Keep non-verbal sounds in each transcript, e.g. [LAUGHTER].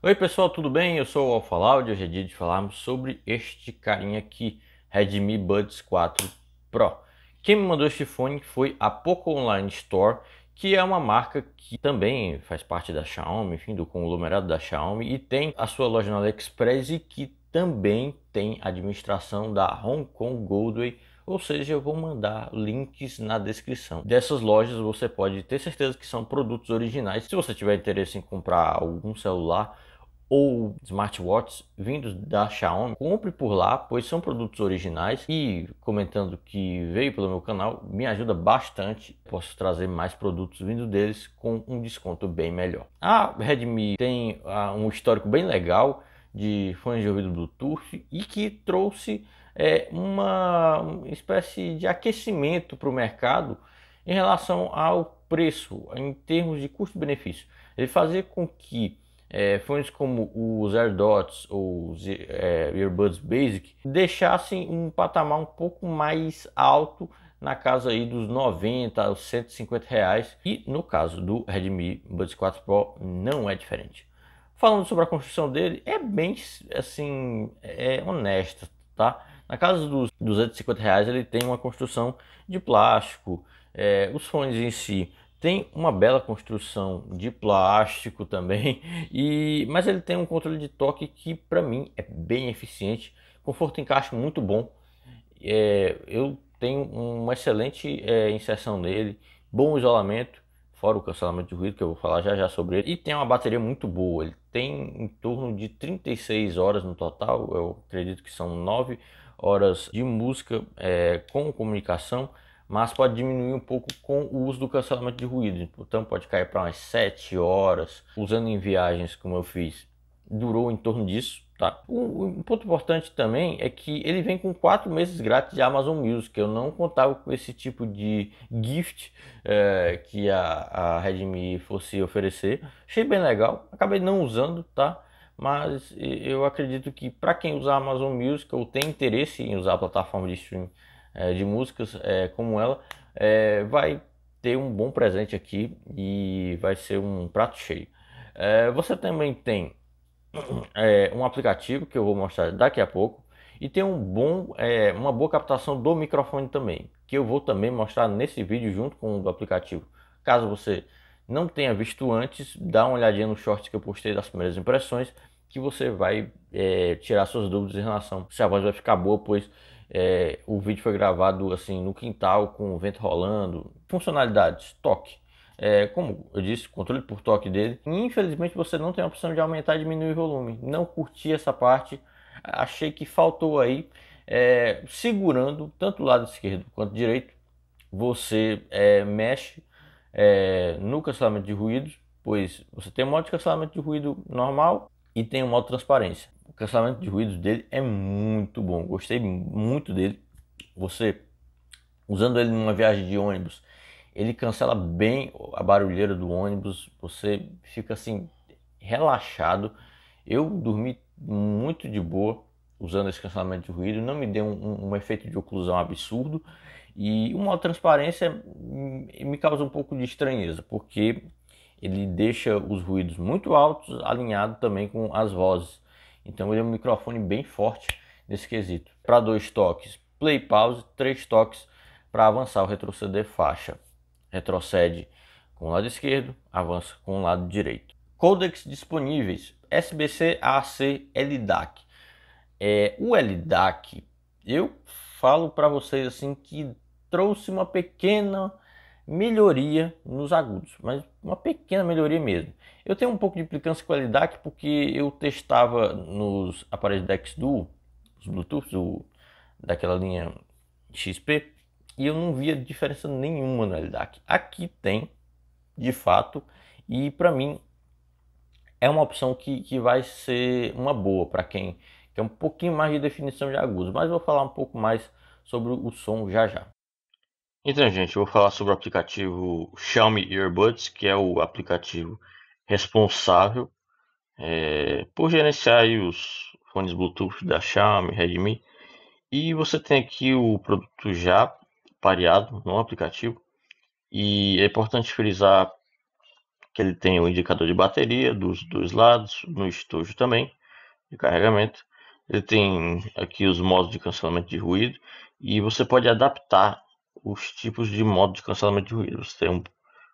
Oi pessoal, tudo bem? Eu sou o Loud e hoje é dia de falarmos sobre este carinha aqui, Redmi Buds 4 Pro. Quem me mandou este fone foi a Poco Online Store, que é uma marca que também faz parte da Xiaomi, enfim, do conglomerado da Xiaomi e tem a sua loja no AliExpress e que também tem administração da Hong Kong Goldway ou seja, eu vou mandar links na descrição. Dessas lojas você pode ter certeza que são produtos originais. Se você tiver interesse em comprar algum celular, ou smartwatches vindos da Xiaomi, compre por lá, pois são produtos originais e comentando que veio pelo meu canal, me ajuda bastante. Posso trazer mais produtos vindos deles com um desconto bem melhor. A Redmi tem ah, um histórico bem legal de fones de ouvido Bluetooth e que trouxe é, uma espécie de aquecimento para o mercado em relação ao preço em termos de custo-benefício. Ele fazia com que é, fones como os AirDots ou os é, Earbuds Basic deixassem um patamar um pouco mais alto na casa aí dos 90 aos 150 reais e no caso do Redmi Buds 4 Pro não é diferente. Falando sobre a construção dele, é bem assim, é honesta, tá? Na casa dos 250 reais ele tem uma construção de plástico, é, os fones em si tem uma bela construção de plástico também, [LAUGHS] e mas ele tem um controle de toque que para mim é bem eficiente, conforto e encaixe muito bom. É, eu tenho uma excelente é, inserção nele, bom isolamento, fora o cancelamento de ruído que eu vou falar já já sobre ele, e tem uma bateria muito boa. Ele tem em torno de 36 horas no total, eu acredito que são 9 horas de música é, com comunicação mas pode diminuir um pouco com o uso do cancelamento de ruído. Então pode cair para umas 7 horas, usando em viagens como eu fiz. Durou em torno disso, tá? Um, ponto importante também é que ele vem com 4 meses grátis de Amazon Music. Eu não contava com esse tipo de gift é, que a, a Redmi fosse oferecer. Achei bem legal, acabei não usando, tá? Mas eu acredito que para quem usa Amazon Music ou tem interesse em usar a plataforma de streaming é, de músicas é, como ela, é, vai ter um bom presente aqui e vai ser um prato cheio. É, você também tem é, um aplicativo que eu vou mostrar daqui a pouco e tem um bom, é, uma boa captação do microfone também, que eu vou também mostrar nesse vídeo junto com o aplicativo. Caso você não tenha visto antes, dá uma olhadinha no short que eu postei das primeiras impressões que você vai tirar suas dúvidas em relação se a voz vai ficar boa, pois é, o vídeo foi gravado assim no quintal com o vento rolando. Funcionalidades, toque. É, como eu disse, controle por toque dele. Infelizmente você não tem a opção de aumentar e diminuir o volume. Não curti essa parte. Achei que faltou aí, é, segurando tanto o lado esquerdo quanto direito. Você é, mexe é, no cancelamento de ruídos, pois você tem um modo de cancelamento de ruído normal e tem o modo transparência. O cancelamento de ruídos dele é muito bom, gostei muito dele. Você usando ele numa viagem de ônibus, ele cancela bem a barulheira do ônibus, você fica assim relaxado. Eu dormi muito de boa usando esse cancelamento de ruído, não me deu um, um, um efeito de oclusão absurdo e uma transparência me causa um pouco de estranheza, porque ele deixa os ruídos muito altos, alinhado também com as vozes. Então ele é um microfone bem forte nesse quesito. Para dois toques, play pause, três toques para avançar ou retroceder faixa. Retrocede com o lado esquerdo, avança com o lado direito. Codecs disponíveis: SBC, AC LDAC. É, o LDAC, eu falo para vocês assim que trouxe uma pequena melhoria nos agudos, mas uma pequena melhoria mesmo. Eu tenho um pouco de implicância com a LIDAC porque eu testava nos aparelhos Dex Xduo, os Bluetooth o, daquela linha XP, e eu não via diferença nenhuma na LIDAC. Aqui tem, de fato, e para mim é uma opção que, que vai ser uma boa para quem quer um pouquinho mais de definição de agudos, mas vou falar um pouco mais sobre o som já já. Então, gente, eu vou falar sobre o aplicativo Xiaomi Earbuds, que é o aplicativo responsável é, por gerenciar os fones Bluetooth da Xiaomi, Redmi. E você tem aqui o produto já pareado no aplicativo. E é importante frisar que ele tem o um indicador de bateria dos dois lados, no estojo também, de carregamento. Ele tem aqui os modos de cancelamento de ruído e você pode adaptar os tipos de modo de cancelamento de ruído. Você tem um,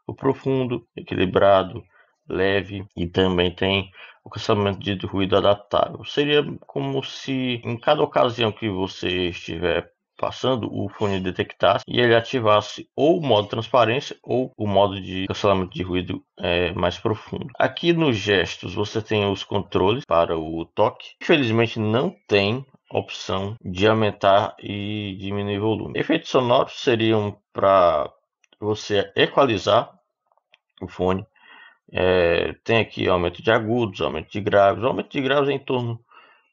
o profundo, equilibrado, leve e também tem o cancelamento de ruído adaptável. Seria como se em cada ocasião que você estiver passando, o fone detectasse e ele ativasse ou o modo transparência ou o modo de cancelamento de ruído é, mais profundo. Aqui nos gestos você tem os controles para o toque. Infelizmente não tem opção de aumentar e diminuir volume. Efeitos sonoros seriam para você equalizar o fone. É, tem aqui aumento de agudos, aumento de graves. O aumento de graves é em torno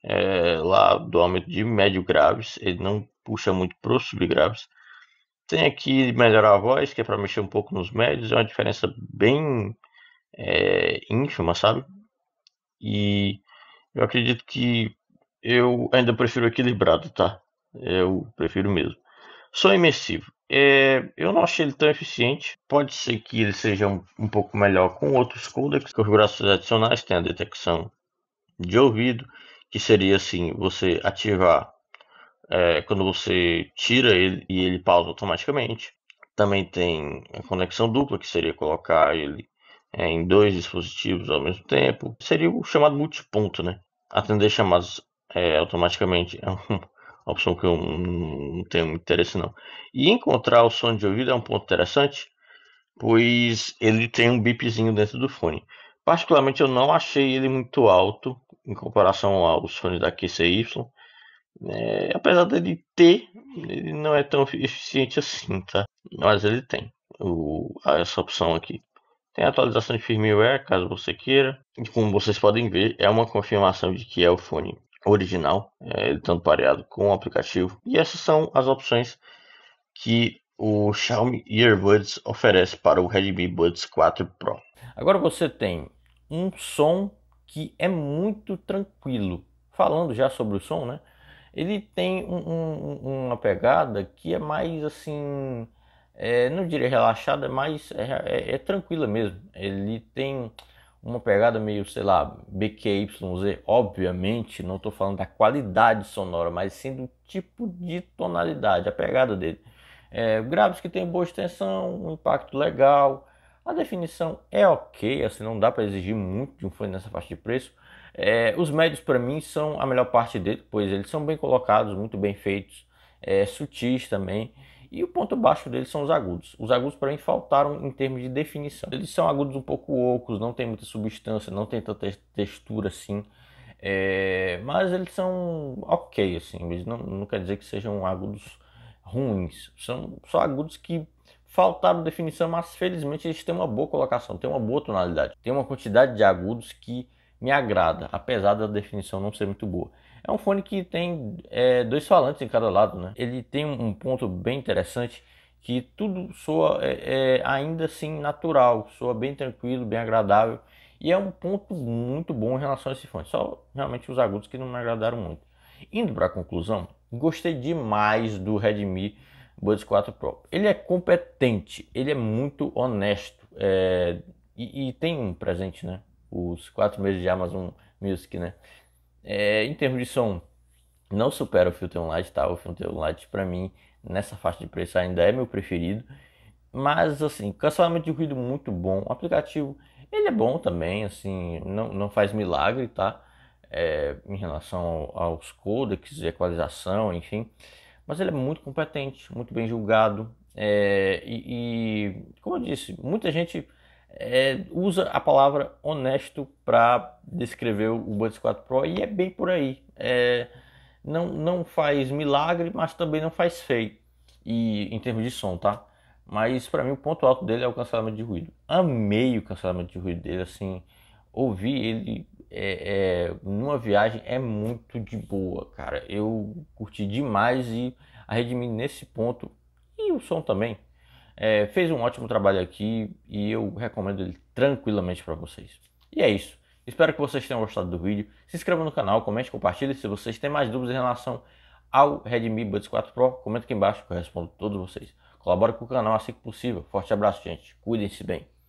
é, lá do aumento de médio graves, ele não puxa muito para os subgraves. Tem aqui melhorar a voz, que é para mexer um pouco nos médios, é uma diferença bem é, ínfima, sabe? E eu acredito que eu ainda prefiro equilibrado, tá? Eu prefiro mesmo. Só imersivo. É, eu não achei ele tão eficiente. Pode ser que ele seja um, um pouco melhor com outros codecs, Configurações adicionais têm a detecção de ouvido, que seria assim, você ativar é, quando você tira ele e ele pausa automaticamente. Também tem a conexão dupla, que seria colocar ele é, em dois dispositivos ao mesmo tempo. Seria o chamado multiponto, né? Atender chamadas é, automaticamente é [LAUGHS] uma opção que eu não tenho interesse não. E encontrar o som de ouvido é um ponto interessante, pois ele tem um bipzinho dentro do fone. Particularmente eu não achei ele muito alto em comparação aos fones da QCY. É, né, apesar dele ter, ele não é tão eficiente assim, tá? Mas ele tem o, essa opção aqui. Tem atualização de firmware, caso você queira. E como vocês podem ver, é uma confirmação de que é o fone original, é, ele tanto pareado com o aplicativo. E essas são as opções que o Xiaomi Earbuds oferece para o Redmi Buds 4 Pro. Agora você tem um som que é muito tranquilo. Falando já sobre o som, né? Ele tem um, um, uma pegada que é mais assim, é, não diria relaxada, mas é, é, é tranquila mesmo. Ele tem uma pegada meio, sei lá, BQYZ, obviamente, não estou falando da qualidade sonora, mas sim do tipo de tonalidade, a pegada dele. É, graves que tem boa extensão, um impacto legal, a definição é ok, assim, não dá para exigir muito de um fone nessa faixa de preço. É, os médios, para mim, são a melhor parte dele, pois eles são bem colocados, muito bem feitos, é, sutis também. E o ponto baixo deles são os agudos. Os agudos, para mim, faltaram em termos de definição. Eles são agudos um pouco ocos, não tem muita substância, não tem tanta textura assim. É, mas eles são ok, assim. mas não, não quer dizer que sejam agudos ruins. São só agudos que faltaram definição, mas felizmente eles têm uma boa colocação, têm uma boa tonalidade. Tem uma quantidade de agudos que me agrada, apesar da definição não ser muito boa. É um fone que tem é, dois falantes em cada lado, né? Ele tem um ponto bem interessante que tudo soa é, é, ainda assim natural, soa bem tranquilo, bem agradável e é um ponto muito bom em relação a esse fone. Só realmente os agudos que não me agradaram muito. Indo para a conclusão, gostei demais do Redmi Buds 4 Pro. Ele é competente, ele é muito honesto é, e, e, tem um presente, né? Os quatro meses de Amazon Music, né? É, em termos de som, não supera o Filter Light, tá? O Filter Light para mim nessa faixa de preço ainda é meu preferido. Mas assim, cancelamento de ruído muito bom. O aplicativo, ele é bom também, assim, não, não faz milagre, tá? É, em relação aos codecs de equalização, enfim. Mas ele é muito competente, muito bem julgado. É, e, e, como eu disse, muita gente é, usa a palavra honesto para descrever o Buds 4 Pro e é bem por aí. É, não, não faz milagre, mas também não faz feio e, em termos de som, tá? Mas para mim o ponto alto dele é o cancelamento de ruído. Amei o cancelamento de ruído dele, assim, ouvir ele é, é, numa viagem é muito de boa, cara. Eu curti demais e a Redmi nesse ponto e o som também é, fez um ótimo trabalho aqui e eu recomendo ele tranquilamente para vocês. E é isso. Espero que vocês tenham gostado do vídeo. Se inscreva no canal, comente, compartilhe. Se vocês têm mais dúvidas em relação ao Redmi Buds 4 Pro, comenta aqui embaixo que eu respondo todos vocês. Colabore com o canal assim que possível. Forte abraço, gente. Cuidem-se bem.